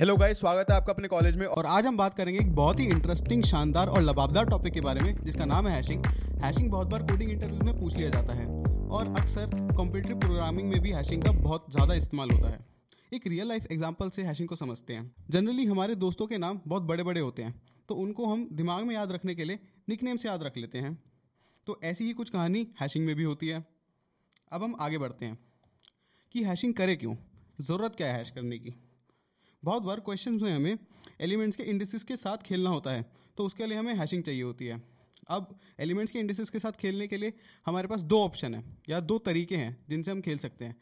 hello guys स्वागत है आपका अपने कॉलेज में और आज हम बात करेंगे एक बहुत ही इंटरेस्टिंग शानदार और लबाबदार टॉपिक के बारे में जिसका नाम है हैशिंग हैशिंग बहुत बार कोडिंग इंटरव्यूज में पूछ लिया जाता है और अक्सर कंप्यूटर प्रोग्रामिंग में भी हैशिंग का बहुत ज़्यादा इस्तेमाल होता है एक रियल लाइफ एग्जाम्पल से हैशिंग को समझते हैं जनरली हमारे दोस्तों के नाम बहुत बड़े बड़े होते हैं तो उनको हम दिमाग में याद रखने के लिए नेम से याद रख लेते हैं तो ऐसी ही कुछ कहानी हैशिंग में भी होती है अब हम आगे बढ़ते हैं कि हैशिंग करें क्यों ज़रूरत क्या है हैश करने की बहुत बार क्वेश्चन में हमें एलिमेंट्स के इंडिसेस के साथ खेलना होता है तो उसके लिए हमें हैशिंग चाहिए होती है अब एलिमेंट्स के इंडिसेस के साथ खेलने के लिए हमारे पास दो ऑप्शन हैं या दो तरीके हैं जिनसे हम खेल सकते हैं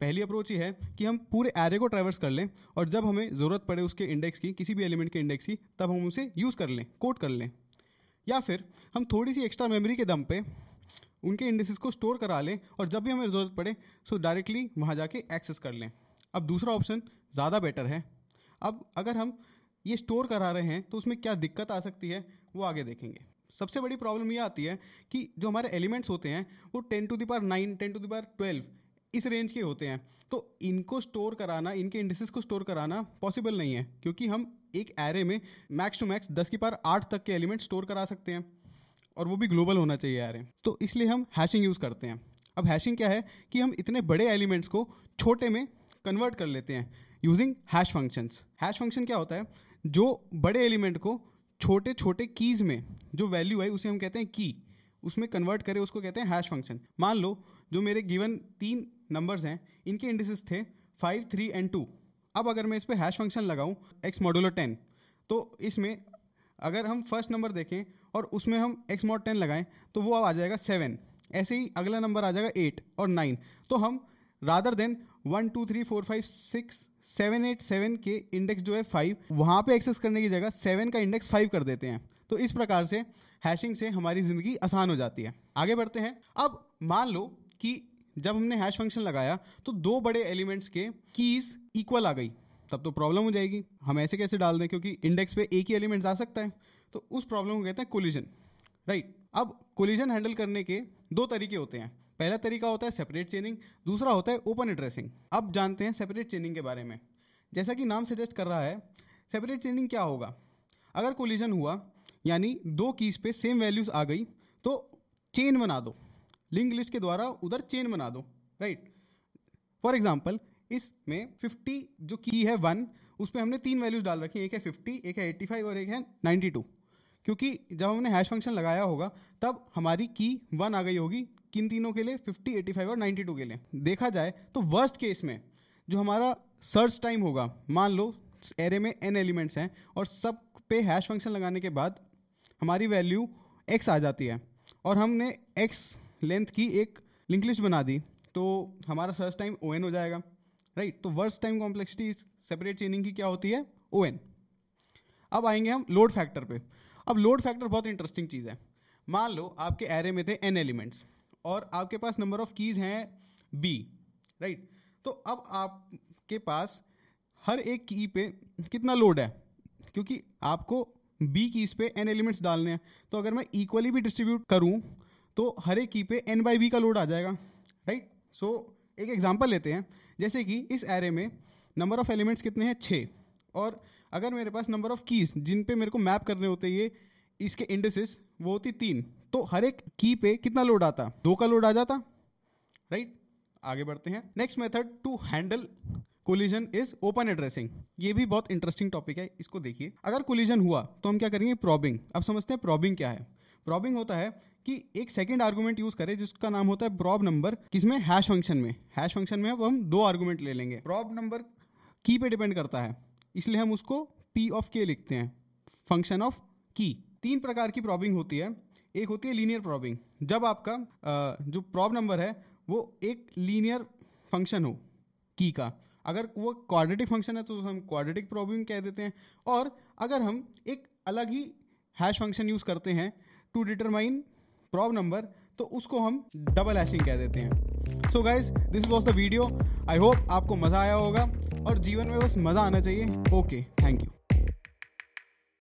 पहली अप्रोच ये है कि हम पूरे एरे को ट्रैवर्स कर लें और जब हमें ज़रूरत पड़े उसके इंडेक्स की किसी भी एलिमेंट के इंडेक्स की तब हम उसे यूज़ कर लें कोट कर लें या फिर हम थोड़ी सी एक्स्ट्रा मेमोरी के दम पे उनके इंडेसिस को स्टोर करा लें और जब भी हमें ज़रूरत पड़े सो डायरेक्टली वहाँ जाके एक्सेस कर लें अब दूसरा ऑप्शन ज़्यादा बेटर है अब अगर हम ये स्टोर करा रहे हैं तो उसमें क्या दिक्कत आ सकती है वो आगे देखेंगे सबसे बड़ी प्रॉब्लम ये आती है कि जो हमारे एलिमेंट्स होते हैं वो ten to power nine ten to power twelve इस रेंज के होते हैं तो इनको स्टोर कराना इनके इंडेसिस को स्टोर कराना पॉसिबल नहीं है क्योंकि हम एक एरे में मैक्स टू मैक्स दस की पार आठ तक के एलिमेंट स्टोर करा सकते हैं और वो भी ग्लोबल होना चाहिए एरे तो इसलिए हम हैशिंग यूज़ करते हैं अब हैशिंग क्या है कि हम इतने बड़े एलिमेंट्स को छोटे में कन्वर्ट कर लेते हैं using hash functions hash function क्या होता है जो बड़े एलिमेंट को छोटे छोटे कीज़ में जो वैल्यू है उसे हम कहते हैं की उसमें कन्वर्ट करें उसको कहते हैं हैश फंक्शन मान लो जो मेरे गिवन तीन नंबर्स हैं इनके इंडिसेस थे फाइव थ्री एंड टू अब अगर मैं इस पर हैश फंक्शन लगाऊं एक्स मॉडुलर टेन तो इसमें अगर हम फर्स्ट नंबर देखें और उसमें हम एक्स मॉड टेन लगाएं तो वो अब आ जाएगा सेवन ऐसे ही अगला नंबर आ जाएगा एट और नाइन तो हम rather than one two three four five six seven eight seven के इंडेक्स जो है फाइव वहाँ पे एक्सेस करने की जगह सेवन का इंडेक्स फाइव कर देते हैं तो इस प्रकार से हैशिंग से हमारी ज़िंदगी आसान हो जाती है आगे बढ़ते हैं अब मान लो कि जब हमने हैश फंक्शन लगाया तो दो बड़े एलिमेंट्स के कीज़ इक्वल आ गई तब तो प्रॉब्लम हो जाएगी हम ऐसे कैसे डाल दें क्योंकि इंडेक्स पे एक ही एलिमेंट आ सकता है तो उस प्रॉब्लम को कहते हैं कोलिजन राइट अब कोलिजन हैंडल करने के दो तरीके होते हैं पहला तरीका होता है सेपरेट चेनिंग दूसरा होता है ओपन एड्रेसिंग अब जानते हैं सेपरेट चेनिंग के बारे में जैसा कि नाम सजेस्ट कर रहा है सेपरेट चेनिंग क्या होगा अगर कोलिजन हुआ यानी दो कीज़ पे सेम वैल्यूज़ आ गई तो चेन बना दो लिंक लिस्ट के द्वारा उधर चेन बना दो राइट फॉर एग्जाम्पल इसमें फिफ्टी जो की है वन उस पर हमने तीन वैल्यूज़ डाल रखी है एक है फिफ्टी एक है एट्टी फाइव और एक है नाइन्टी टू क्योंकि जब हमने हैश फंक्शन लगाया होगा तब हमारी की वन आ गई होगी किन तीनों के लिए फिफ्टी एटी फाइव और नाइन्टी टू के लिए देखा जाए तो वर्स्ट केस में जो हमारा सर्च टाइम होगा मान लो एरे में एन एलिमेंट्स हैं और सब पे हैश फंक्शन लगाने के बाद हमारी वैल्यू एक्स आ जाती है और हमने एक्स लेंथ की एक लिंक लिस्ट बना दी तो हमारा सर्च टाइम ओ हो जाएगा राइट तो worst time complexity separate chaining की क्या होती है ओ अब आएंगे हम लोड फैक्टर पे अब लोड फैक्टर बहुत इंटरेस्टिंग चीज़ है मान लो आपके एरे में थे एन एलिमेंट्स और आपके पास नंबर ऑफ कीज़ हैं बी राइट तो अब आपके पास हर एक की पे कितना लोड है क्योंकि आपको बी कीज पे एन एलिमेंट्स डालने हैं तो अगर मैं इक्वली भी डिस्ट्रीब्यूट करूं तो हर एक की पे एन बाई बी का लोड आ जाएगा राइट सो so, एक एग्जांपल लेते हैं जैसे कि इस एरे में नंबर ऑफ एलिमेंट्स कितने हैं छः और अगर मेरे पास नंबर ऑफ कीज़ जिन पे मेरे को मैप करने होते ये इसके इंडेसिस वो होती तीन तो हर एक की पे कितना लोड आता दो का लोड आ जाता राइट आगे बढ़ते हैं next method to handle collision is open addressing ये भी बहुत इंटरेस्टिंग टॉपिक है इसको देखिए अगर कोलिजन हुआ तो हम क्या करेंगे प्रॉबिंग अब समझते हैं प्रॉबिंग क्या है प्रॉबिंग होता है कि एक सेकेंड आर्गूमेंट यूज करें जिसका नाम होता है प्रॉब नंबर किसमें हैश फंक्शन में हैश फंक्शन में अब हम दो आर्गूमेंट ले लेंगे प्रॉब नंबर की पे डिपेंड करता है इसलिए हम उसको पी ऑफ के लिखते हैं फंक्शन ऑफ की तीन प्रकार की प्रॉबिंग होती है एक होती है लीनियर प्रॉबिंग जब आपका जो प्रॉब नंबर है वो एक लीनियर फंक्शन हो की का अगर वो क्वाड्रेटिक फंक्शन है तो हम क्वाड्रेटिक प्रॉबिंग कह देते हैं और अगर हम एक अलग ही हैश फंक्शन यूज़ करते हैं टू डिटरमाइन प्रॉब नंबर तो उसको हम डबल हैशिंग कह देते हैं so guys this was the video I hope आपको मज़ा आया होगा और जीवन में बस मज़ा आना चाहिए ओके थैंक यू